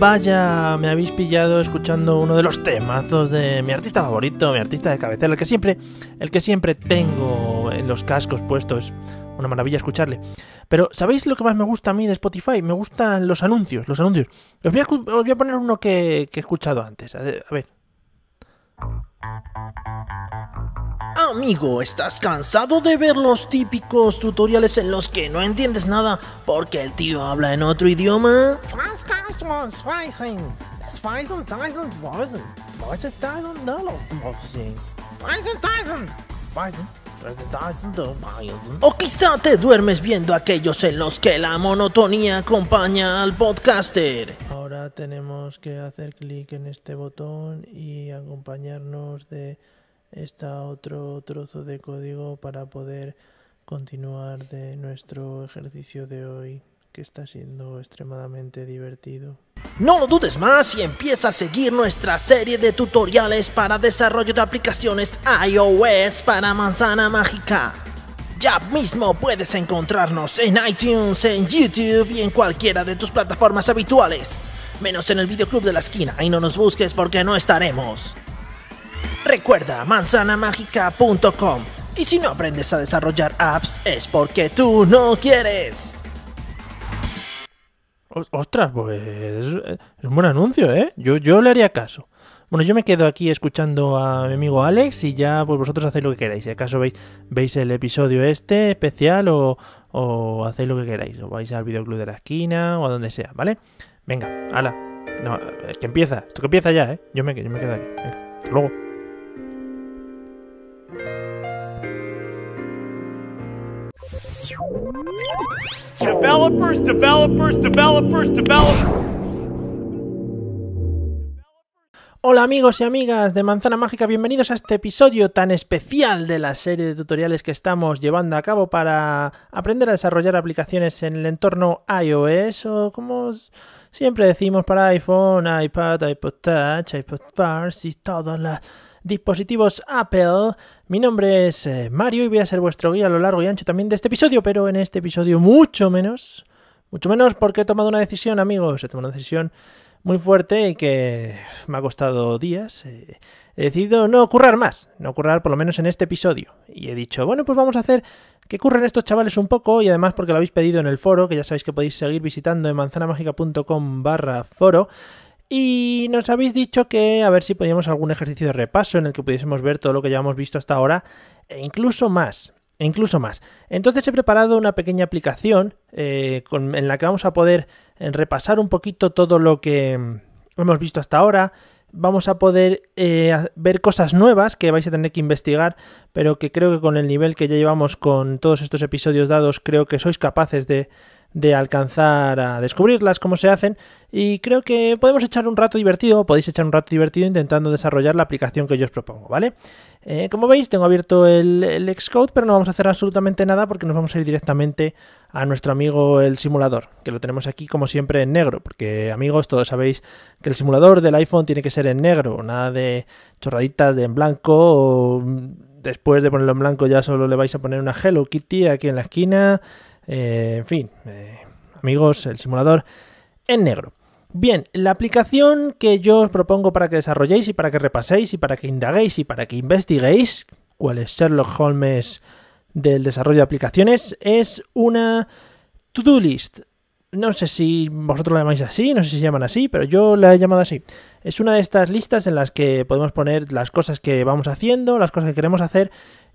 Vaya, me habéis pillado escuchando uno de los temazos de mi artista favorito, mi artista de cabecera, el que siempre, el que siempre tengo en los cascos puestos. Una maravilla escucharle. Pero, ¿sabéis lo que más me gusta a mí de Spotify? Me gustan los anuncios, los anuncios. Os voy a, poner uno que, he escuchado antes. A ver. Amigo, ¿estás cansado de ver los típicos tutoriales en los que no entiendes nada porque el tío habla en otro idioma? O quizá te duermes viendo aquellos en los que la monotonía acompaña al podcaster. Ahora tenemos que hacer clic en este botón y acompañarnos de está otro trozo de código para poder continuar de nuestro ejercicio de hoy que está siendo extremadamente divertido. No lo dudes más y empieza a seguir nuestra serie de tutoriales para desarrollo de aplicaciones iOS para manzana mágica. Ya mismo puedes encontrarnos en iTunes, en YouTube y en cualquiera de tus plataformas habituales. Menos en el videoclub de la esquina y no nos busques porque no estaremos. Recuerda manzanamagica.com. Y si no aprendes a desarrollar apps es porque tú no quieres. Ostras, pues es un buen anuncio, ¿eh? Yo, yo le haría caso. Bueno, yo me quedo aquí escuchando a mi amigo Alex y ya pues vosotros hacéis lo que queráis. Si acaso veis, veis el episodio este especial o, hacéis lo que queráis. O vais al videoclub de la esquina o a donde sea, ¿vale? Venga, hala. No, es que empieza. Esto que empieza ya, ¿eh? Yo me, yo me quedo aquí. hasta luego. Developers, developers, developers, Hola amigos y amigas de Manzana Mágica, bienvenidos a este episodio tan especial de la serie de tutoriales que estamos llevando a cabo para aprender a desarrollar aplicaciones en el entorno iOS o como siempre decimos para iPhone, iPad, iPod Touch, iPod Farce y todas las dispositivos Apple. Mi nombre es eh, Mario y voy a ser vuestro guía a lo largo y ancho también de este episodio, pero en este episodio mucho menos. Mucho menos porque he tomado una decisión, amigos. He tomado una decisión muy fuerte y que me ha costado días. Eh, he decidido no currar más, no currar por lo menos en este episodio. Y he dicho, bueno, pues vamos a hacer que curren estos chavales un poco y además porque lo habéis pedido en el foro, que ya sabéis que podéis seguir visitando en manzanamagica.com barra foro. Y nos habéis dicho que a ver si poníamos algún ejercicio de repaso en el que pudiésemos ver todo lo que ya hemos visto hasta ahora, e incluso más. E incluso más. Entonces he preparado una pequeña aplicación eh, en la que vamos a poder eh, repasar un poquito todo lo que mm, hemos visto hasta ahora. Vamos a poder eh, ver cosas nuevas que vais a tener que investigar, pero que creo que con el nivel que ya llevamos con todos estos episodios dados, creo que sois capaces de, de alcanzar a descubrirlas, cómo se hacen, y creo que podemos echar un rato divertido, podéis echar un rato divertido intentando desarrollar la aplicación que yo os propongo, ¿vale? Eh, como veis, tengo abierto el, el, Xcode, pero no vamos a hacer absolutamente nada porque nos vamos a ir directamente a nuestro amigo el simulador, que lo tenemos aquí como siempre en negro, porque amigos, todos sabéis que el simulador del iPhone tiene que ser en negro, nada de chorraditas de en blanco o mm, después de ponerlo en blanco ya solo le vais a poner una Hello Kitty aquí en la esquina eh, en fin, eh, amigos, el simulador en negro. Bien, la aplicación que yo os propongo para que desarrolléis y para que repaséis y para que indaguéis y para que investiguéis, cuál es Sherlock Holmes del desarrollo de aplicaciones, es una to-do list. No sé si vosotros la llamáis así, no sé si se llaman así, pero yo la he llamado así. Es una de estas listas en las que podemos poner las cosas que vamos haciendo, las cosas que queremos hacer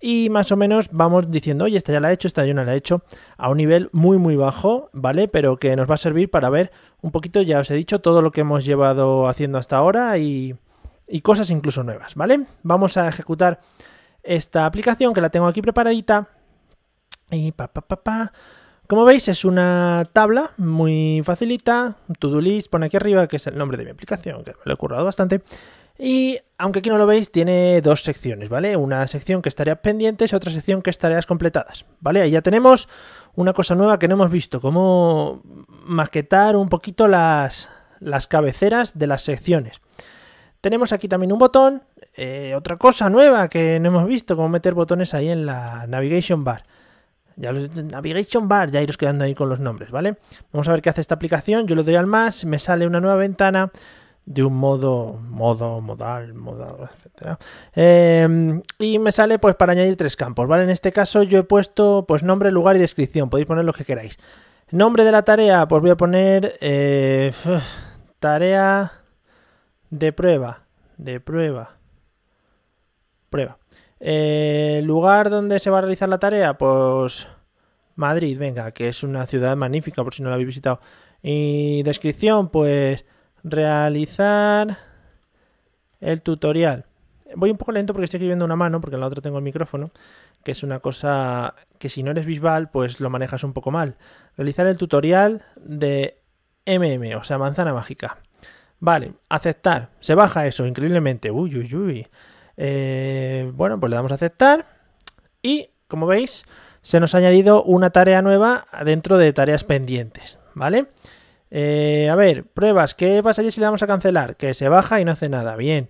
y más o menos vamos diciendo, oye, esta ya la he hecho, esta ya no la he hecho, a un nivel muy, muy bajo, ¿vale? Pero que nos va a servir para ver un poquito, ya os he dicho, todo lo que hemos llevado haciendo hasta ahora y, cosas incluso nuevas, ¿vale? Vamos a ejecutar esta aplicación que la tengo aquí preparadita. Y pa, pa, pa, pa. Como veis, es una tabla muy facilita. To-do list pone aquí arriba, que es el nombre de mi aplicación, que me lo he currado bastante. Y aunque aquí no lo veis, tiene dos secciones, ¿vale? Una sección que estaría pendientes y otra sección que es tareas completadas, ¿vale? Ahí ya tenemos una cosa nueva que no hemos visto, cómo maquetar un poquito las, cabeceras de las secciones. Tenemos aquí también un botón, eh, otra cosa nueva que no hemos visto, cómo meter botones ahí en la navigation bar. Ya los, navigation bar, ya iros quedando ahí con los nombres, ¿vale? Vamos a ver qué hace esta aplicación, yo le doy al más, me sale una nueva ventana de un modo, modo, modal, modal, etc. Eh, em, y me sale pues para añadir tres campos, ¿vale? En este caso yo he puesto pues nombre, lugar y descripción, podéis poner lo que queráis. Nombre de la tarea, pues voy a poner eh, tarea de prueba, de prueba, prueba. Eh, lugar donde se va a realizar la tarea, pues Madrid, venga, que es una ciudad magnífica por si no la habéis visitado. Y descripción, pues realizar el tutorial. Voy un poco lento porque estoy escribiendo una mano, porque en la otra tengo el micrófono, que es una cosa que si no eres visual pues lo manejas un poco mal. Realizar el tutorial de MM, o sea, manzana mágica. Vale, aceptar. Se baja eso, increíblemente. Uy, uy, uy. Eh, bueno, pues le damos a aceptar. Y, como veis, se nos ha añadido una tarea nueva dentro de tareas pendientes. ¿Vale? Eh, a ver, pruebas. ¿Qué pasa si le damos a cancelar? Que se baja y no hace nada. Bien.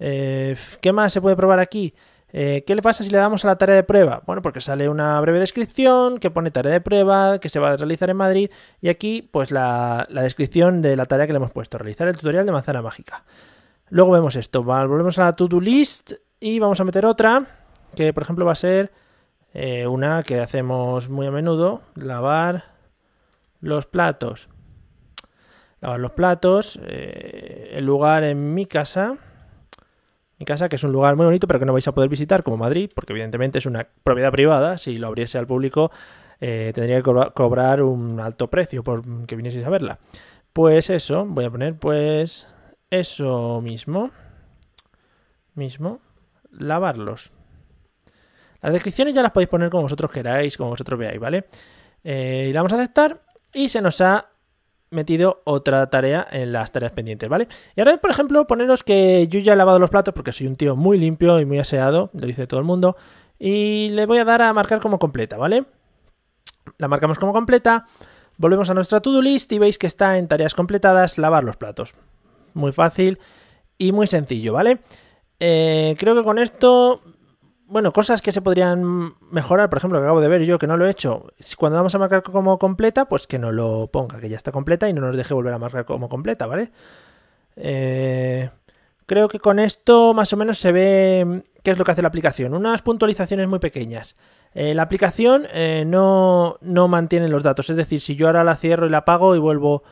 Eh, ¿Qué más se puede probar aquí? Eh, ¿Qué le pasa si le damos a la tarea de prueba? Bueno, porque sale una breve descripción que pone tarea de prueba, que se va a realizar en Madrid, y aquí pues la, descripción de la tarea que le hemos puesto, realizar el tutorial de manzana mágica. Luego vemos esto, volvemos a la to-do list y vamos a meter otra, que por ejemplo va a ser una que hacemos muy a menudo, lavar los platos lavar los platos. Eh, el lugar en mi casa, mi casa que es un lugar muy bonito pero que no vais a poder visitar como Madrid, porque evidentemente es una propiedad privada, si lo abriese al público eh, tendría que cobrar un alto precio por que vinieseis a verla. Pues eso, voy a poner pues eso mismo, mismo, lavarlos. Las descripciones ya las podéis poner como vosotros queráis, como vosotros veáis, ¿vale? Eh, y la vamos a aceptar y se nos ha metido otra tarea en las tareas pendientes, ¿vale? Y ahora, por ejemplo, poneros que yo ya he lavado los platos porque soy un tío muy limpio y muy aseado, lo dice todo el mundo, y le voy a dar a marcar como completa, ¿vale? La marcamos como completa, volvemos a nuestra to-do list y veis que está en tareas completadas lavar los platos. Muy fácil y muy sencillo, ¿vale? Eh, creo que con esto bueno, cosas que se podrían mejorar, por ejemplo, que acabo de ver yo que no lo he hecho, cuando vamos a marcar como completa, pues que no lo ponga, que ya está completa y no nos deje volver a marcar como completa, ¿vale? Eh, creo que con esto más o menos se ve mm, qué es lo que hace la aplicación. Unas puntualizaciones muy pequeñas. Eh, la aplicación eh, no, no, mantiene los datos, es decir, si yo ahora la cierro y la apago y vuelvo,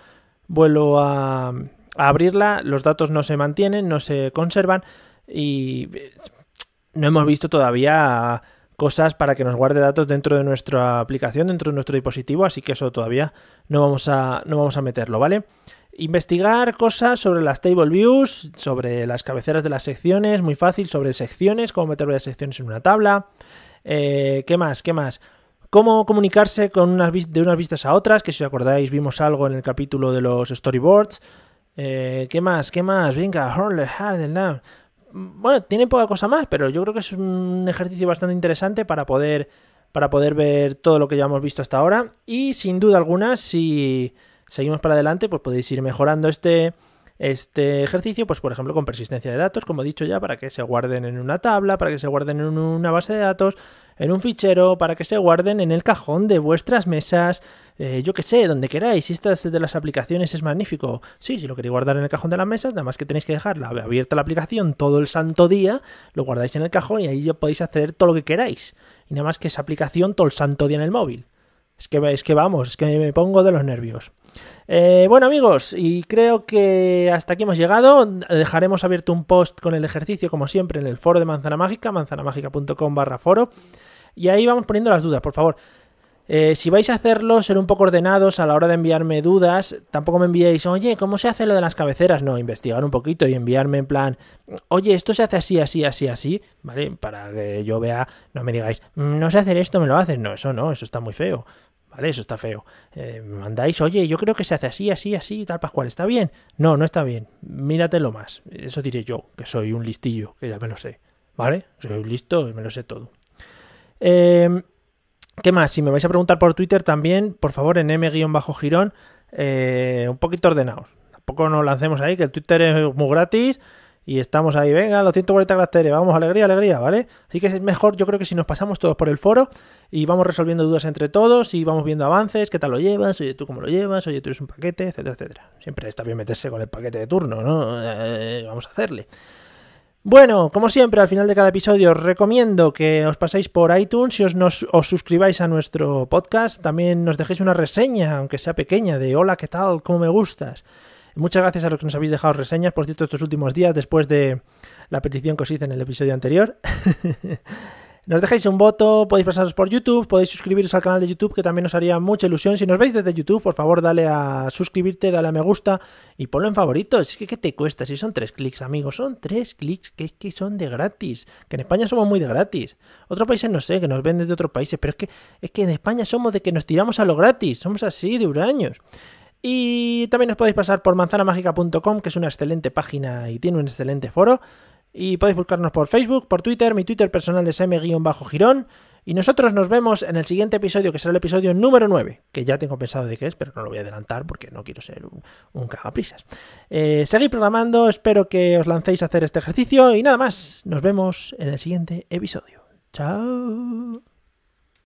vuelvo a abrirla, los datos no se mantienen, no se conservan y no hemos visto todavía cosas para que nos guarde datos dentro de nuestra aplicación, dentro de nuestro dispositivo, así que eso todavía no vamos a, no vamos a meterlo, ¿vale? Investigar cosas sobre las table views, sobre las cabeceras de las secciones, muy fácil, sobre secciones, cómo meter las secciones en una tabla. Eh, ¿Qué más? ¿Qué más? Cómo comunicarse con unas, de unas vistas a otras, que si os acordáis vimos algo en el capítulo de los storyboards. Eh, ¿Qué más? ¿Qué más? Venga, bueno, tiene poca cosa más, pero yo creo que es un ejercicio bastante interesante para poder, para poder ver todo lo que ya hemos visto hasta ahora. Y sin duda alguna, si seguimos para adelante, pues podéis ir mejorando este, este ejercicio, pues por ejemplo con persistencia de datos, como he dicho ya, para que se guarden en una tabla, para que se guarden en una base de datos, en un fichero, para que se guarden en el cajón de vuestras mesas, eh, yo que sé, donde queráis. Si esta de las aplicaciones es magnífico. Sí, si lo queréis guardar en el cajón de la mesa, nada más que tenéis que dejarla abierta la aplicación todo el santo día, lo guardáis en el cajón y ahí ya podéis acceder todo lo que queráis. Y nada más que esa aplicación todo el santo día en el móvil. Es que, es que vamos, es que me pongo de los nervios. Eh, bueno amigos, y creo que hasta aquí hemos llegado. Dejaremos abierto un post con el ejercicio, como siempre, en el foro de Manzana Mágica, manzanamágica.com barra foro. Y ahí vamos poniendo las dudas, por favor. Eh, si vais a hacerlo, ser un poco ordenados a la hora de enviarme dudas. Tampoco me enviéis, oye, ¿cómo se hace lo de las cabeceras? No, investigar un poquito y enviarme en plan, oye, esto se hace así, así, así, así, ¿vale? Para que yo vea, no me digáis, mm, no sé hacer esto, me lo hacen No, eso no, eso está muy feo. ¿Vale? Eso está feo. Eh, me mandáis, oye, yo creo que se hace así, así, así, tal Pascual. ¿Está bien? No, no está bien. Míratelo más. Eso diré yo, que soy un listillo, que ya me lo sé. ¿Vale? Soy listo y me lo sé todo. Eh, ¿Qué más? Si me vais a preguntar por Twitter también, por favor, en m-girón, eh, un poquito ordenados. Tampoco nos lancemos ahí, que el Twitter es muy gratis y estamos ahí, venga, los 140 caracteres, vamos, alegría, alegría, ¿vale? Así que es mejor, yo creo que si nos pasamos todos por el foro y vamos resolviendo dudas entre todos y vamos viendo avances, qué tal lo llevas, oye, tú cómo lo llevas, oye, tú eres un paquete, etcétera, etcétera. Siempre está bien meterse con el paquete de turno, ¿no? Eh, vamos a hacerle. Bueno, como siempre, al final de cada episodio os recomiendo que os paséis por iTunes Si os, os suscribáis a nuestro podcast. También nos dejéis una reseña, aunque sea pequeña, de hola, ¿qué tal? ¿Cómo me gustas? Muchas gracias a los que nos habéis dejado reseñas, por cierto, estos últimos días, después de la petición que os hice en el episodio anterior. Nos dejáis un voto, podéis pasaros por YouTube, podéis suscribiros al canal de YouTube, que también nos haría mucha ilusión. Si nos veis desde YouTube, por favor, dale a suscribirte, dale a me gusta y ponlo en favoritos. Es que, ¿qué te cuesta? Si son tres clics, amigos, son tres clics, que es que son de gratis. Que en España somos muy de gratis. Otros países no sé, que nos ven desde otros países, pero es que, es que en España somos de que nos tiramos a lo gratis. Somos así, de huraños. Y también os podéis pasar por manzanamágica.com, que es una excelente página y tiene un excelente foro. Y podéis buscarnos por Facebook, por Twitter, mi Twitter personal es m-girón. Y nosotros nos vemos en el siguiente episodio, que será el episodio número 9, que ya tengo pensado de qué es, pero no lo voy a adelantar porque no quiero ser un, cagaprisas. Eh, seguid programando, espero que os lancéis a hacer este ejercicio y nada más. Nos vemos en el siguiente episodio. Chao.